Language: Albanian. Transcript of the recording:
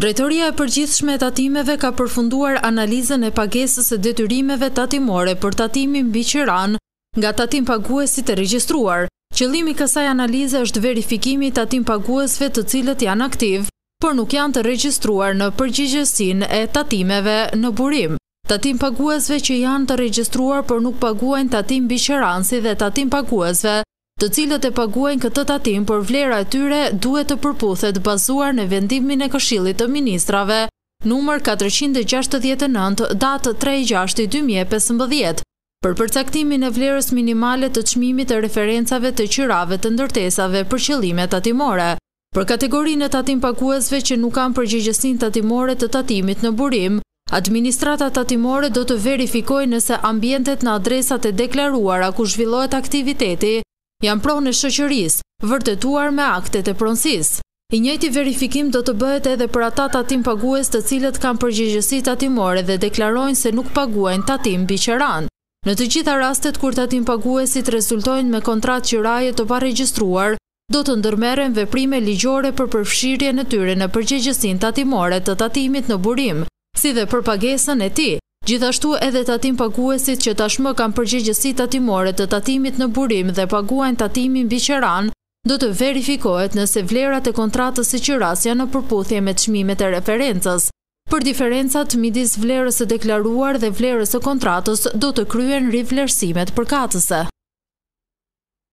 Drejtoria e përgjithshme e tatimeve ka përfunduar analizën e pagesës e detyrimeve tatimore për tatimin biqiran nga tatim paguesit e registruar. Qëlimi kësaj analize është verifikimi tatim paguesve të cilët janë aktiv, për nuk janë të registruar në përgjigjësin e tatimeve në burim. Tatim paguesve që janë të registruar për nuk paguajnë tatim biqiransi dhe tatim paguesve të cilët e paguajnë këtë tatim për vlera e tyre duhet të përputhet bazuar në vendimin e këshillit të ministrave, numër 469 datë 3.6.2015, për përcaktimin e vlerës minimale të qmimit e referencave të qyrave të ndërtesave për qëllime tatimore. Për kategorinë tatim paguesve që nuk kanë përgjegjësin tatimore të tatimit në burim, Administratat tatimore do të verifikoj nëse ambjentet në adresat e deklaruara ku zhvillohet aktiviteti, janë pronë e shëqëris, vërtetuar me aktet e pronsis. I njëti verifikim do të bëhet edhe për ata tatim pagues të cilët kam përgjegjësi tatimore dhe deklarojnë se nuk paguajnë tatim biqeran. Në të gjitha rastet kur tatim paguesit rezultojnë me kontrat që raje të paregjistruar, do të ndërmeren veprime ligjore për përfshirje në tyre në përgjegjësin tatimore të tatimit në burim, si dhe për pagesën e ti. Gjithashtu edhe tatim paguesit që tashmë kanë përgjegjësi tatimore të tatimit në burim dhe paguajnë tatimin biqeran, do të verifikohet nëse vlerat e kontratës si qërasja në përputhje me të shmimet e referencës. Për diferencat, midis vlerës e deklaruar dhe vlerës e kontratës do të kryen rivlerësimet për katëse.